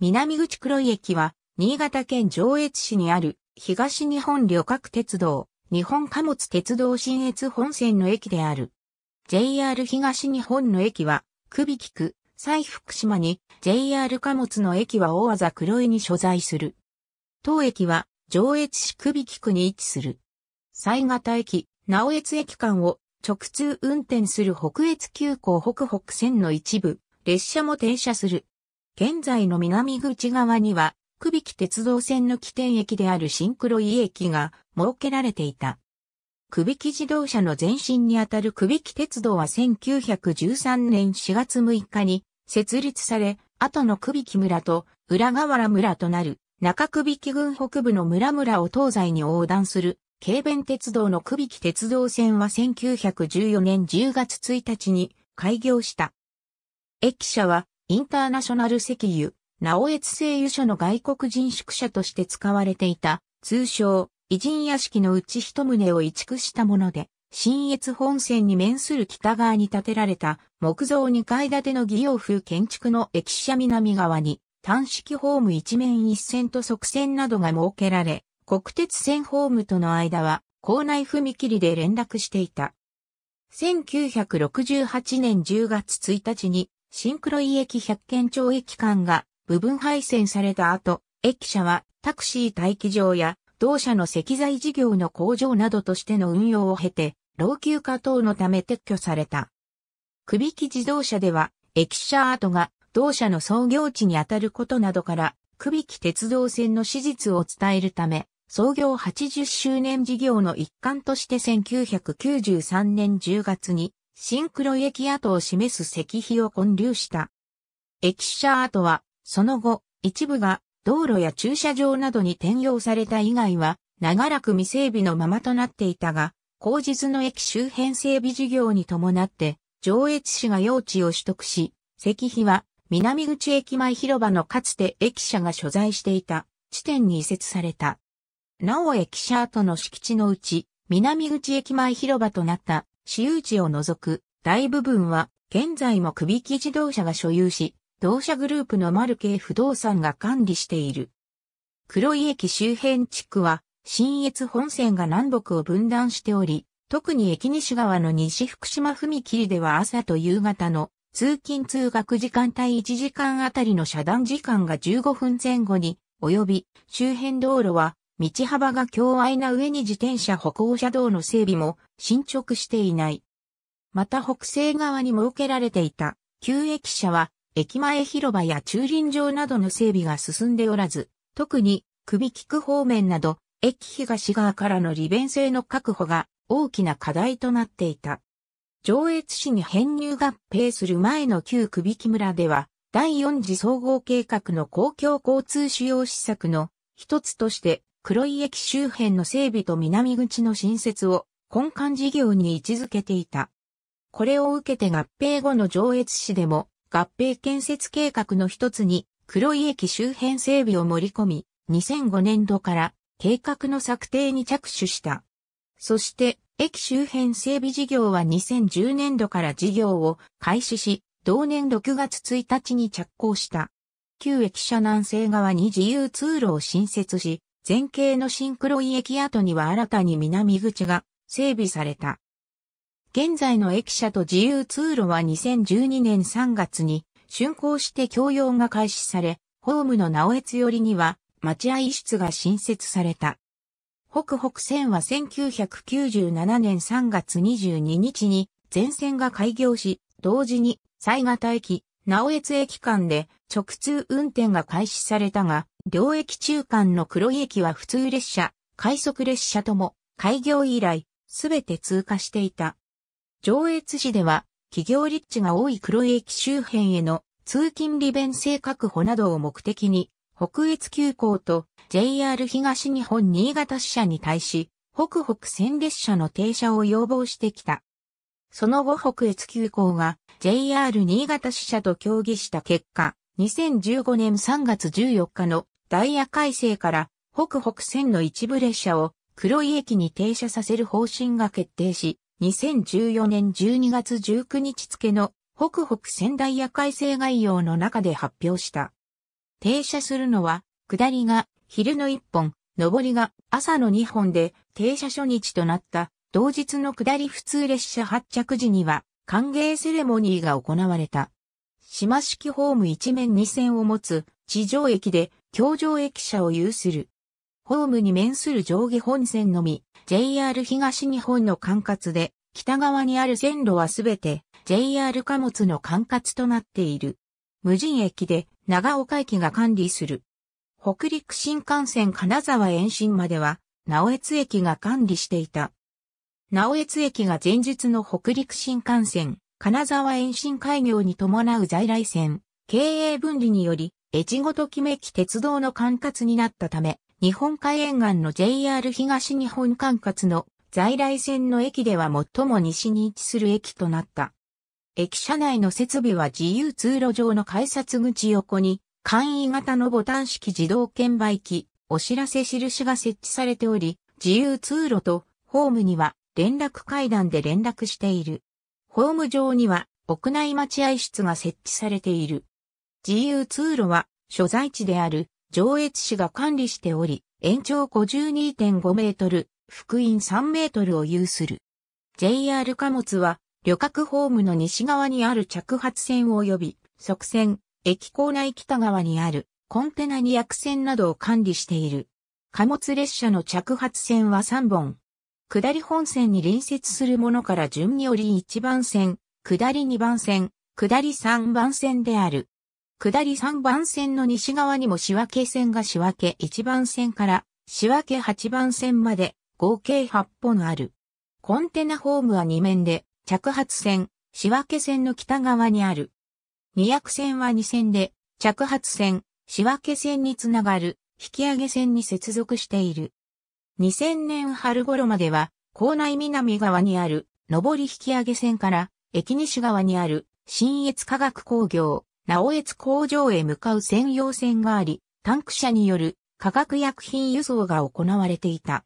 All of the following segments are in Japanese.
南口黒井駅は、新潟県上越市にある、東日本旅客鉄道、日本貨物鉄道新越本線の駅である。JR 東日本の駅は、久比木区、西福島に、JR 貨物の駅は大技黒井に所在する。当駅は、上越市久比木区に位置する。西潟駅、直越駅間を直通運転する北越急行北北線の一部、列車も停車する。現在の南口側には、久引鉄道線の起点駅である新黒井駅が設けられていた。久引自動車の前身にあたる久引鉄道は1913年4月6日に設立され、後の久引村と裏河原村となる中久引郡北部の村々を東西に横断する軽便鉄道の久引鉄道線は1914年10月1日に開業した。駅舎はインターナショナル石油、直越製油所の外国人宿舎として使われていた、通称、偉人屋敷のうち一棟を移築したもので、新越本線に面する北側に建てられた木造2階建ての擬用風建築の駅舎南側に単式ホーム一面一線と側線などが設けられ、国鉄線ホームとの間は校内踏切で連絡していた。1968年10月1日に新黒井駅百軒町駅間が部分配線された後、駅舎はタクシー待機場や同社の石材事業の工場などとしての運用を経て、老朽化等のため撤去された。首引き自動車では、駅舎跡が同社の創業地に当たることなどから、首引き鉄道線の史実を伝えるため、創業80周年事業の一環として1993年10月にシンクロ駅跡を示す石碑を建立した。駅舎跡は、その後、一部が道路や駐車場などに転用された以外は、長らく未整備のままとなっていたが、後日の駅周辺整備事業に伴って、上越市が用地を取得し、石碑は南口駅前広場のかつて駅舎が所在していた地点に移設された。なお駅舎跡の敷地のうち、南口駅前広場となった私有地を除く大部分は現在も首木自動車が所有し、同社グループのマルケイ不動産が管理している。黒井駅周辺地区は、新越本線が南北を分断しており、特に駅西側の西福島踏切では朝と夕方の通勤通学時間帯1時間あたりの遮断時間が15分前後に及び、周辺道路は道幅が狭愛な上に自転車歩行者道の整備も進捗していない。また北西側に設けられていた、旧駅舎は、駅前広場や駐輪場などの整備が進んでおらず、特に、首利く方面など、駅東側からの利便性の確保が大きな課題となっていた。上越市に編入合併する前の旧首木村では、第4次総合計画の公共交通主要施策の一つとして黒井駅周辺の整備と南口の新設を根幹事業に位置づけていた。これを受けて合併後の上越市でも合併建設計画の一つに黒井駅周辺整備を盛り込み、2005年度から計画の策定に着手した。そして駅周辺整備事業は2010年度から事業を開始し、同年6月1日に着工した。旧駅舎南西側に自由通路を新設し、前景のシンクロイ駅跡には新たに南口が整備された。現在の駅舎と自由通路は2012年3月に竣工して供用が開始され、ホームの直越寄りには待合室が新設された。北北線は1997年3月22日に全線が開業し、同時に、西型駅、直越駅間で直通運転が開始されたが、両駅中間の黒井駅は普通列車、快速列車とも、開業以来、すべて通過していた。上越市では、企業立地が多い黒井駅周辺への通勤利便性確保などを目的に、北越急行と JR 東日本新潟支社に対し、北北線列車の停車を要望してきた。その後北越急行が JR 新潟支社と協議した結果、2015年3月14日のダイヤ改正から北北線の一部列車を黒井駅に停車させる方針が決定し、2014年12月19日付の北北線ダイヤ改正概要の中で発表した。停車するのは、下りが昼の1本、上りが朝の2本で停車初日となった同日の下り普通列車発着時には歓迎セレモニーが行われた。島式ホーム一面二線を持つ地上駅で京上駅舎を有する。ホームに面する上下本線のみ JR 東日本の管轄で北側にある線路はすべて JR 貨物の管轄となっている。無人駅で長岡駅が管理する。北陸新幹線金沢延伸までは、直江津駅が管理していた。直江津駅が前日の北陸新幹線、金沢延伸開業に伴う在来線、経営分離により、越後ときめき鉄道の管轄になったため、日本海沿岸の JR 東日本管轄の在来線の駅では最も西に位置する駅となった。駅舎内の設備は自由通路上の改札口横に、簡易型のボタン式自動券売機、お知らせ印が設置されており、自由通路とホームには連絡階段で連絡している。ホーム上には屋内待合室が設置されている。自由通路は所在地である上越市が管理しており、延長52.5メートル、福音3メートルを有する。JR 貨物は旅客ホームの西側にある着発線及び側線、駅構内北側にあるコンテナ200線などを管理している。貨物列車の着発線は3本、下り本線に隣接するものから順に降り1番線、下り2番線、下り3番線である。下り3番線の西側にも仕分け線が仕分け1番線から仕分け8番線まで合計8本ある。コンテナホームは2面で着発線、仕分け線の北側にある。二役線は2線で着発線、仕分け線につながる引き上げ線に接続している。2000年春頃までは、港内南側にある、上り引き上げ線から、駅西側にある、新越化学工業、直越工場へ向かう専用線があり、タンク車による化学薬品輸送が行われていた。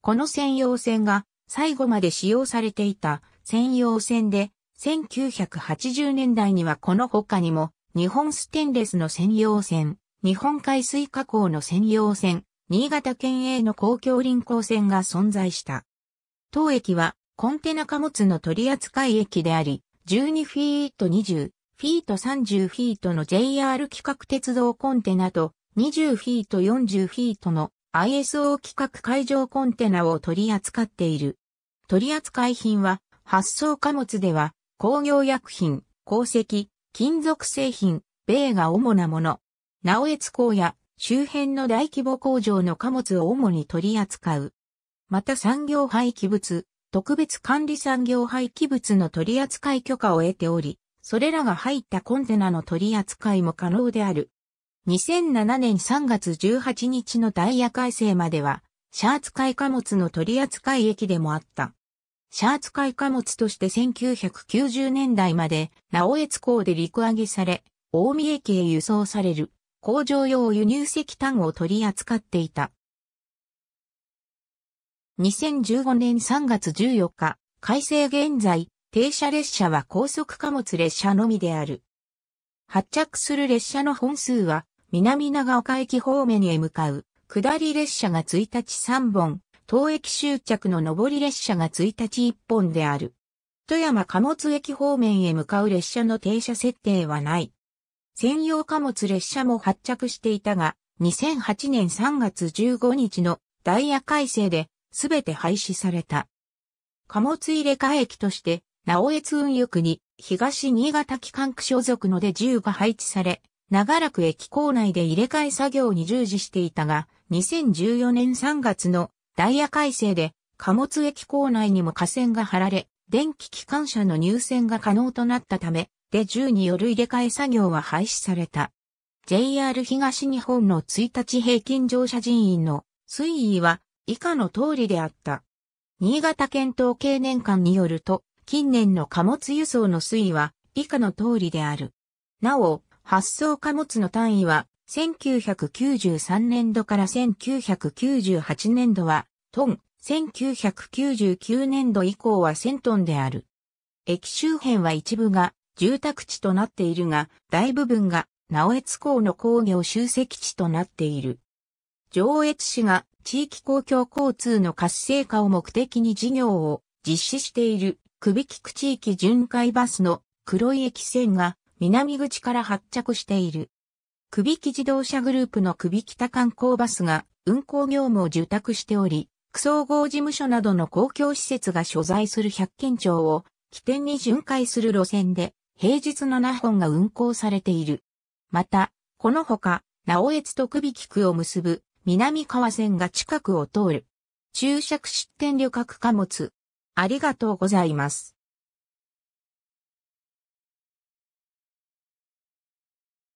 この専用線が最後まで使用されていた専用線で、1980年代にはこの他にも、日本ステンレスの専用線、日本海水加工の専用線、新潟県営の公共輪行線が存在した。当駅はコンテナ貨物の取扱駅であり、12フィート20、フィート30フィートの JR 規格鉄道コンテナと20フィート40フィートの ISO 規格海上コンテナを取り扱っている。取扱品は発送貨物では工業薬品、鉱石、金属製品、米が主なもの。直江津港や周辺の大規模工場の貨物を主に取り扱う。また産業廃棄物、特別管理産業廃棄物の取り扱い許可を得ており、それらが入ったコンテナの取り扱いも可能である。2007年3月18日のダイヤ改正までは、シャーツ海貨物の取り扱い駅でもあった。シャーツ海貨物として1990年代まで、直江津港で陸揚げされ、大見駅へ輸送される。工場用輸入石炭を取り扱っていた。2015年3月14日、改正現在、停車列車は高速貨物列車のみである。発着する列車の本数は、南長岡駅方面へ向かう、下り列車が1日3本、当駅終着の上り列車が1日1本である。富山貨物駅方面へ向かう列車の停車設定はない。専用貨物列車も発着していたが、2008年3月15日のダイヤ改正で全て廃止された。貨物入れ替え駅として、直江津運輸区に東新潟機関区所属ので10が配置され、長らく駅構内で入れ替え作業に従事していたが、2014年3月のダイヤ改正で貨物駅構内にも架線が張られ、電気機関車の入線が可能となったため、で銃による入れ替え作業は廃止された。JR 東日本の1日平均乗車人員の推移は以下の通りであった。新潟県統計年間によると、近年の貨物輸送の推移は以下の通りである。なお、発送貨物の単位は、1993年度から1998年度は、トン、1999年度以降は1000トンである。駅周辺は一部が住宅地となっているが、大部分が直江津港の工業集積地となっている。上越市が地域公共交通の活性化を目的に事業を実施している、首木区地域巡回バスの黒い駅線が南口から発着している。首木自動車グループの首北観光バスが運行業務を受託しており、区総合事務所などの公共施設が所在する百軒町を起点に巡回する路線で、平日7本が運行されている。また、このほか、直江と首木区を結ぶ南川線が近くを通る。注釈出展旅客貨物。ありがとうございます。